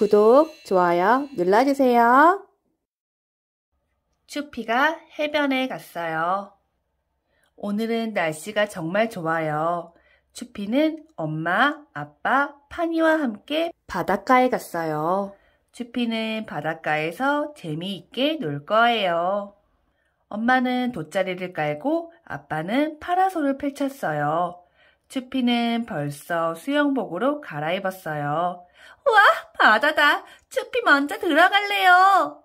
구독, 좋아요 눌러주세요. 추피가 해변에 갔어요. 오늘은 날씨가 정말 좋아요. 추피는 엄마, 아빠, 파니와 함께 바닷가에 갔어요. 추피는 바닷가에서 재미있게 놀 거예요. 엄마는 돗자리를 깔고 아빠는 파라솔을 펼쳤어요. 추피는 벌써 수영복으로 갈아입었어요. 와, 바다다. 쭈피 먼저 들어갈래요.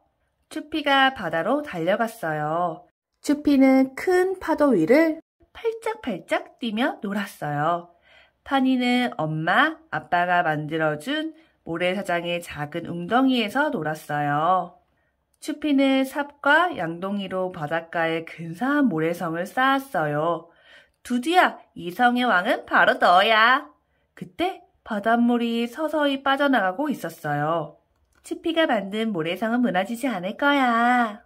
쭈피가 바다로 달려갔어요. 쭈피는 큰 파도 위를 팔짝팔짝 뛰며 놀았어요. 파니는 엄마, 아빠가 만들어준 모래사장의 작은 웅덩이에서 놀았어요. 쭈피는 삽과 양동이로 바닷가에 근사한 모래성을 쌓았어요. 두디야, 이 성의 왕은 바로 너야. 그때 바닷물이 서서히 빠져나가고 있었어요. 추피가 만든 모래성은 무너지지 않을 거야.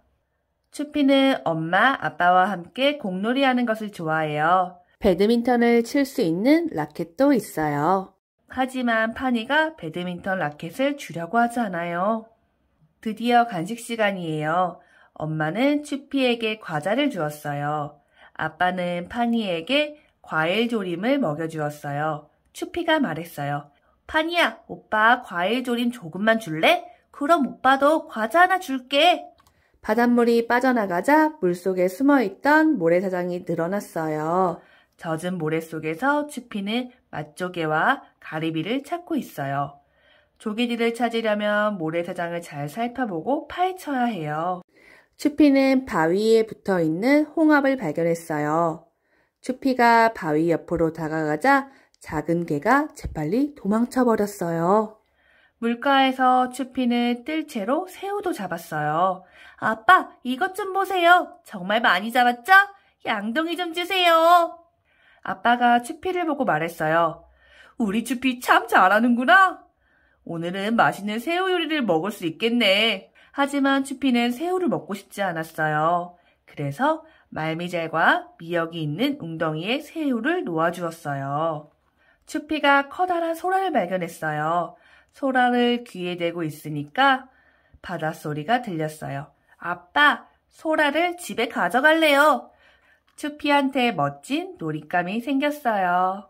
추피는 엄마, 아빠와 함께 공놀이 하는 것을 좋아해요. 배드민턴을 칠 수 있는 라켓도 있어요. 하지만 파니가 배드민턴 라켓을 주려고 하지않아요 드디어 간식 시간이에요. 엄마는 추피에게 과자를 주었어요. 아빠는 파니에게 과일 조림을 먹여주었어요. 추피가 말했어요. 파니야, 오빠 과일 조림 조금만 줄래? 그럼 오빠도 과자 하나 줄게. 바닷물이 빠져나가자 물속에 숨어있던 모래사장이 늘어났어요. 젖은 모래 속에서 추피는 맛조개와 가리비를 찾고 있어요. 조개들을 찾으려면 모래사장을 잘 살펴보고 파헤쳐야 해요. 추피는 바위에 붙어있는 홍합을 발견했어요. 추피가 바위 옆으로 다가가자 작은 개가 재빨리 도망쳐 버렸어요. 물가에서 추피는 뜰 채로 새우도 잡았어요. 아빠, 이것 좀 보세요. 정말 많이 잡았죠? 양동이 좀 주세요. 아빠가 추피를 보고 말했어요. 우리 추피 참 잘하는구나. 오늘은 맛있는 새우 요리를 먹을 수 있겠네. 하지만 추피는 새우를 먹고 싶지 않았어요. 그래서 말미잘과 미역이 있는 웅덩이에 새우를 놓아주었어요. 추피가 커다란 소라를 발견했어요. 소라를 귀에 대고 있으니까 바닷소리가 들렸어요. 아빠, 소라를 집에 가져갈래요. 추피한테 멋진 놀잇감이 생겼어요.